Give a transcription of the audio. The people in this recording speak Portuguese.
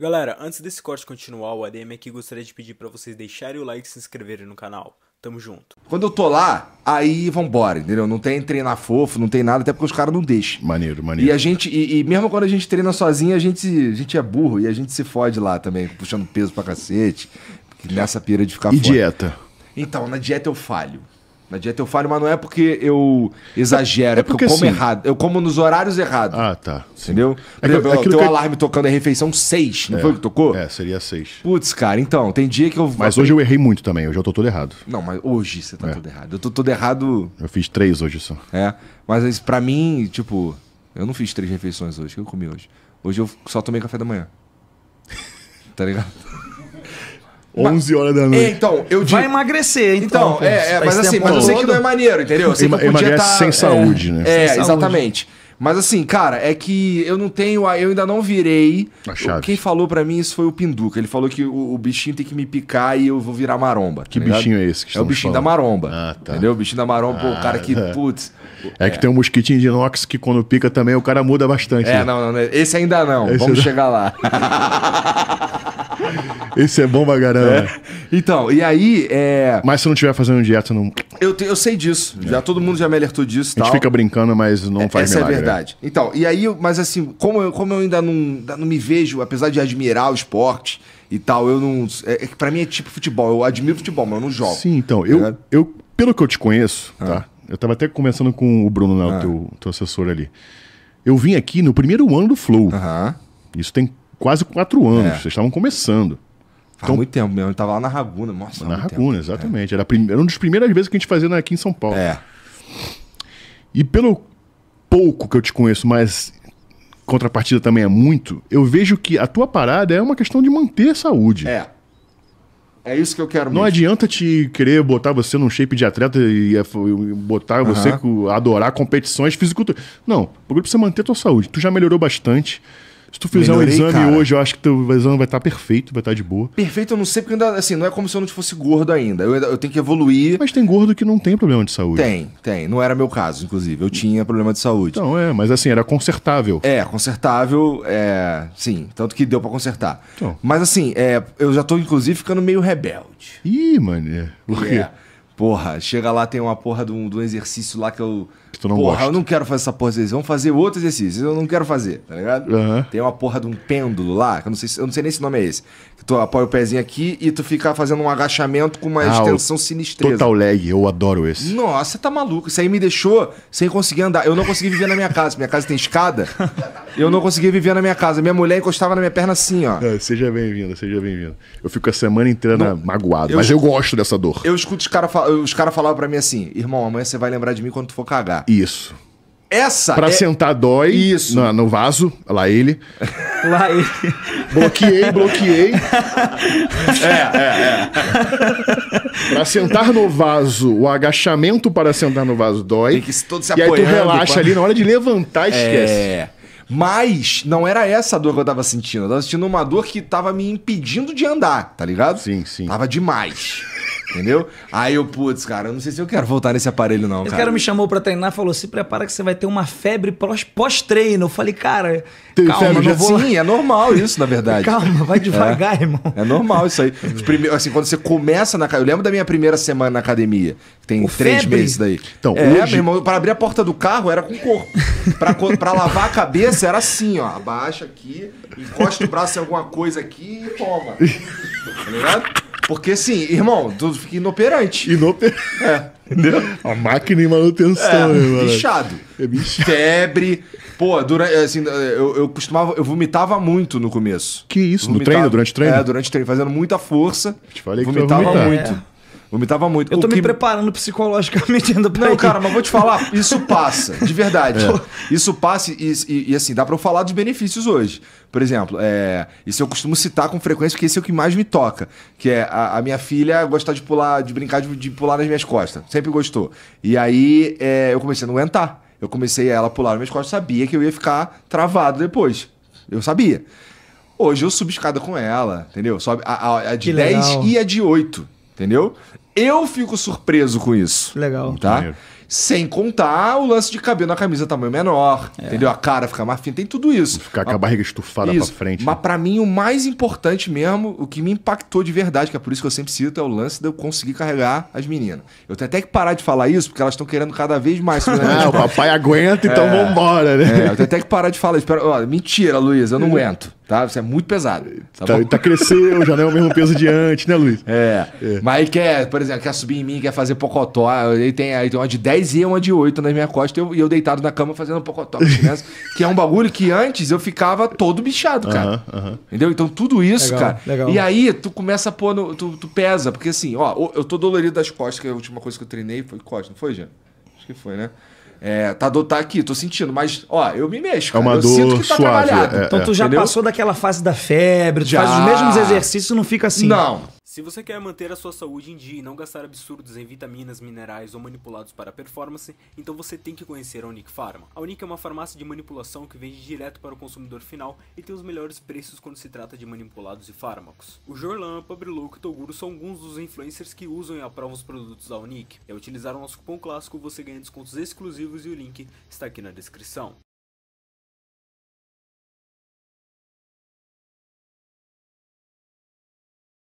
Galera, antes desse corte continuar, o ADM aqui gostaria de pedir para vocês deixarem o like e se inscreverem no canal. Tamo junto. Quando eu tô lá, aí vambora, entendeu? Não tem treinar fofo, não tem nada, até porque os caras não deixam. Maneiro, maneiro. E a gente, e, e, mesmo quando a gente treina sozinho, a gente, a gente é burro e a gente se fode lá também, puxando peso pra cacete, nessa pira de ficar E fora. dieta? Então, na dieta eu falho. Na adianta eu falo, mas não é porque eu exagero, é, é porque, eu como sim. errado. Eu como nos horários errados. Ah, tá. Sim. Entendeu? É que, teu é que... alarme tocando é refeição 6, não é, foi o que tocou? É, seria 6. Putz, cara, então, tem dia que eu. Mas hoje eu errei muito também, hoje eu tô todo errado. Não, mas hoje você tá é. todo errado. Eu tô todo errado. Eu fiz três hoje só. É. Mas para mim, tipo, eu não fiz três refeições hoje. O que eu comi hoje? Hoje eu só tomei café da manhã. tá ligado? 11 horas da noite. É, então, eu digo... Vai emagrecer, então. Então, é, é mas assim, mas eu sei que não é maneiro, entendeu? Eu sei que podia tá... sem é, saúde, né? É, exatamente. Mas assim, cara, é que eu não tenho. Eu ainda não virei. Quem falou para mim isso foi o Pinduca. Ele falou que o, o, bichinho tem que me picar e eu vou virar maromba. Tá que bichinho é esse que É o bichinho falando? da maromba. Ah, tá. Entendeu? O bichinho da maromba, ah, o cara ah, que. É. Putz. É, é, que tem um mosquitinho de inox que quando pica também o cara muda bastante. É, né? não, não. Esse ainda não. Esse Vamos chegar lá. Esse é bom pra caramba. É. Então, e aí. É... Mas se não estiver fazendo dieta, não. Eu, te, eu sei disso. É. Já todo mundo já me alertou disso. A gente tal. fica brincando, mas não é, faz Essa é milagre. Essa é né? verdade. Então, e aí, mas assim, como eu, como eu ainda não, ainda não me vejo, apesar de admirar o esporte e tal, eu não. É, é pra mim é tipo futebol. Eu admiro futebol, mas eu não jogo. Sim, então. eu, tá eu, pelo que eu te conheço, ah. tá? Eu tava até conversando com o Bruno, né, ah. o teu, teu assessor ali. Eu vim aqui no primeiro ano do Flow. Isso tem quase quatro anos. É. Vocês estavam começando. Faz então, muito tempo mesmo. Eu tava lá na Raguna. Nossa, na Raguna, tempo. É. exatamente. É. Era, prim... Era uma das primeiras vezes que a gente fazia aqui em São Paulo. É. E pelo pouco que eu te conheço, mas contrapartida também é muito, eu vejo que a tua parada é uma questão de manter saúde. É. É isso que eu quero. Não adianta te querer botar você num shape de atleta e botar você adorar competições fisiculturistas. Não, o grupo é precisa manter a tua saúde. Tu já melhorou bastante. Se tu fizer Melhorei, um exame cara. hoje, eu acho que teu exame vai estar tá perfeito, vai estar tá de boa. Perfeito, eu não sei, porque ainda, assim, não é como se eu não fosse gordo ainda. Eu, eu tenho que evoluir. Mas tem gordo que não tem problema de saúde. Tem, tem. Não era meu caso, inclusive. Eu tinha problema de saúde. Não, é, mas assim, era consertável. É, consertável, é. Sim, tanto que deu para consertar. Então. Mas assim, é, eu já tô, inclusive, ficando meio rebelde. Ih, mané. Por quê? É. Porra, chega lá, tem uma porra de um, de um exercício lá que eu tu não porra, gosta. eu não quero fazer essa porra Vamos fazer outro exercício. Eu não quero fazer, tá ligado? Uhum. Tem uma porra de um pêndulo lá, que eu não sei, eu não sei nem se nome é esse. Que tu apoia o pezinho aqui e tu fica fazendo um agachamento com uma ah, extensão sinistreza. Total lag, eu adoro esse. Nossa, você tá maluco. Isso aí me deixou sem conseguir andar. Eu não consegui viver na minha casa. Minha casa tem escada. eu não consegui viver na minha casa. Minha mulher encostava na minha perna assim, ó. É, seja bem vindo seja bem vindo Eu fico a semana inteira não, magoado, eu mas escuto, eu gosto dessa dor. Eu escuto os caras cara falavam pra mim assim, irmão, amanhã você vai lembrar de mim quando tu for cagar. Isso. Essa Pra é... sentar dói. Isso. No, no vaso, lá ele. Lá ele. bloqueei, bloqueei. é, é, é. pra sentar no vaso, o agachamento para sentar no vaso dói. Tem que se todo se apoiando. E aí tu relaxa ali, na hora de levantar, é. esquece. É. Mas não era essa a dor que eu tava sentindo. Eu tava sentindo uma dor que tava me impedindo de andar, tá ligado? Sim, sim. Tava demais. Entendeu? Aí eu, putz, cara, não sei se eu quero voltar nesse aparelho, não. Esse cara, cara me chamou pra treinar falou: se prepara que você vai ter uma febre pós-treino. Eu falei, cara. Tem calma, febre não vou... Sim, é normal isso, na verdade. calma, vai é. devagar, é, irmão. É normal isso aí. Os assim, quando você começa na Eu lembro da minha primeira semana na academia. Tem o três febre. meses daí. Então, é, hoje... meu irmão, pra abrir a porta do carro era com o corpo. pra, pra lavar a cabeça era assim, ó. Abaixa aqui, encosta o braço em alguma coisa aqui e toma. Tá ligado? Porque assim, irmão, tudo fica inoperante. Inoperante. É. Entendeu? A máquina em manutenção, é, né, Bichado. É bichado. Febre. Pô, durante, é, assim, eu, eu costumava. Eu vomitava muito no começo. Que isso? Vomitava, no treino? Durante o treino? É, durante o treino, fazendo muita força. Te falei vomitava que Vomitava muito. É. Vomitava muito. Eu o tô que... me preparando psicologicamente ainda pra Não, ir. cara, mas vou te falar, isso passa, de verdade. É. Isso passa e, e, e, assim, dá pra eu falar dos benefícios hoje. Por exemplo, é, isso eu costumo citar com frequência, porque esse é o que mais me toca. Que é a, a minha filha gostar de pular, de brincar, de, de, pular nas minhas costas. Sempre gostou. E aí é, eu comecei a não aguentar. Eu comecei a ela pular nas minhas costas, sabia que eu ia ficar travado depois. Eu sabia. Hoje eu subo escada com ela, entendeu? Sobe a, a, a de que 10 legal. e a de 8. Entendeu? Eu fico surpreso com isso. Legal. Tá? Sem contar o lance de cabelo na camisa tamanho menor, é. entendeu? A cara fica mais fina, tem tudo isso. Ficar com a barriga estufada isso. pra frente. Mas né? para mim o mais importante mesmo, o que me impactou de verdade, que é por isso que eu sempre cito, é o lance de eu conseguir carregar as meninas. Eu tenho até que parar de falar isso, porque elas estão querendo cada vez mais. é, o papai aguenta, então é, vambora, né? É, eu tenho até que parar de falar isso. Pera, ó, mentira, Luiz, eu não hum. aguento. Tá? Isso é muito pesado. Tá, tá, tá cresceu, já não é o mesmo peso de antes, né, Luiz? É. é. Mas aí quer, por exemplo, quer subir em mim, quer fazer pocotó. Aí tem, aí tem uma de 10 e uma de 8 nas minhas costas e eu, eu, deitado na cama fazendo pocotó que é um bagulho que antes eu ficava todo bichado, cara. Uh -huh, uh -huh. Entendeu? Então tudo isso, legal, cara. Legal. E aí tu começa a pôr no. Tu, tu, pesa, porque assim, ó, eu tô dolorido das costas, que é a última coisa que eu treinei foi costa, não foi, Jean? Acho que foi, né? É, tá tá aqui, tô sentindo, mas ó, eu me mexo. Cara. É uma eu dor sinto que tá suave, trabalhado. É, é, então tu já Entendeu? passou daquela fase da febre, tu já. faz os mesmos exercícios e não fica assim. Não. Se você quer manter a sua saúde em dia e não gastar absurdos em vitaminas, minerais ou manipulados para performance, então você tem que conhecer a Unic Pharma. A Unic é uma farmácia de manipulação que vende direto para o consumidor final e tem os melhores preços quando se trata de manipulados e fármacos. O Jorlan, Louco e Toguro são alguns dos influencers que usam e aprovam os produtos da Unic. E é ao utilizar o nosso cupom clássico, você ganha descontos exclusivos e o link está aqui na descrição.